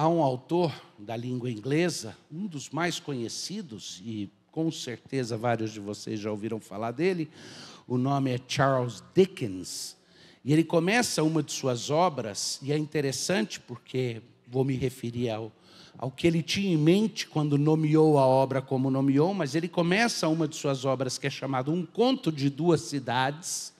Há um autor da língua inglesa, um dos mais conhecidos, e com certeza vários de vocês já ouviram falar dele, o nome é Charles Dickens. E ele começa uma de suas obras, e é interessante porque vou me referir ao, ao que ele tinha em mente quando nomeou a obra como nomeou, mas ele começa uma de suas obras que é chamada Um Conto de Duas Cidades,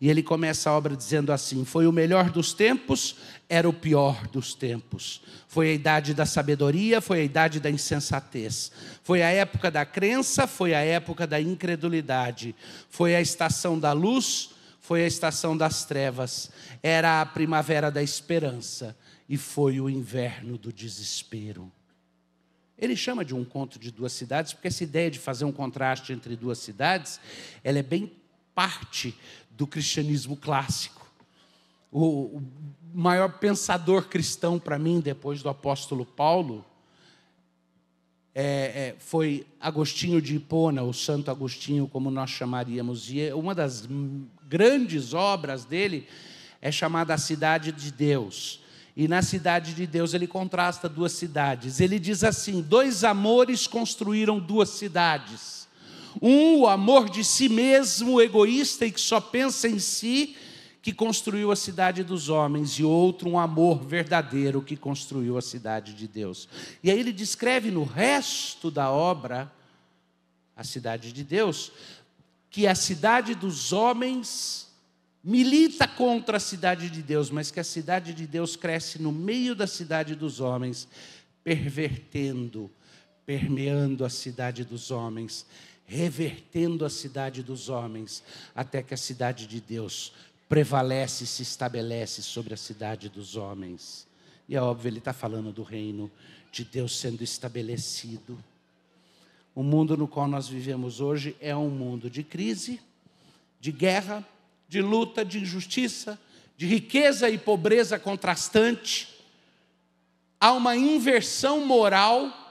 e ele começa a obra dizendo assim: Foi o melhor dos tempos, era o pior dos tempos. Foi a idade da sabedoria, foi a idade da insensatez. Foi a época da crença, foi a época da incredulidade. Foi a estação da luz, foi a estação das trevas. Era a primavera da esperança e foi o inverno do desespero. Ele chama de um conto de duas cidades, porque essa ideia de fazer um contraste entre duas cidades, ela é bem parte do cristianismo clássico. O maior pensador cristão para mim, depois do apóstolo Paulo, é, é foi Agostinho de Hipona, ou Santo Agostinho, como nós chamaríamos. E é uma das grandes obras dele é chamada A Cidade de Deus. E na Cidade de Deus ele contrasta duas cidades. Ele diz assim: dois amores construíram duas cidades um O amor de si mesmo, egoísta e que só pensa em si, que construiu a cidade dos homens, e outro, um amor verdadeiro, que construiu a cidade de Deus. E aí ele descreve no resto da obra a cidade de Deus, que a cidade dos homens milita contra a cidade de Deus, mas que a cidade de Deus cresce no meio da cidade dos homens, pervertendo, permeando a cidade dos homens revertendo a cidade dos homens, até que a cidade de Deus prevalece e se estabelece sobre a cidade dos homens. E é óbvio, ele está falando do reino de Deus sendo estabelecido. O mundo no qual nós vivemos hoje é um mundo de crise, de guerra, de luta, de injustiça, de riqueza e pobreza contrastante. Há uma inversão moral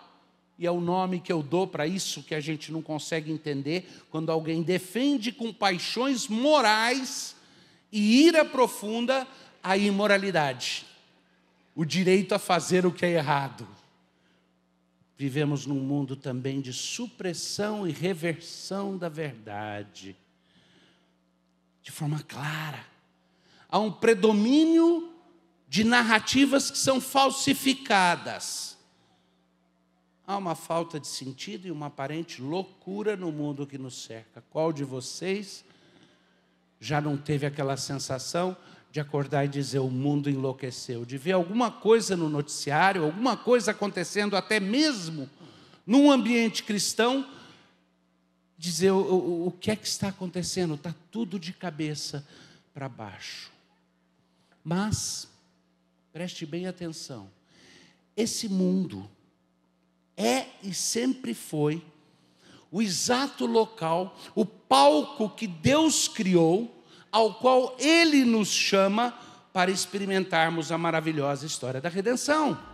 e é o nome que eu dou para isso que a gente não consegue entender, quando alguém defende com paixões morais e ira profunda a imoralidade, o direito a fazer o que é errado. Vivemos num mundo também de supressão e reversão da verdade, de forma clara. Há um predomínio de narrativas que são falsificadas há uma falta de sentido e uma aparente loucura no mundo que nos cerca. Qual de vocês já não teve aquela sensação de acordar e dizer o mundo enlouqueceu, de ver alguma coisa no noticiário, alguma coisa acontecendo até mesmo num ambiente cristão, dizer o, o, o que é que está acontecendo, está tudo de cabeça para baixo. Mas, preste bem atenção, esse mundo é e sempre foi o exato local, o palco que Deus criou, ao qual Ele nos chama para experimentarmos a maravilhosa história da redenção.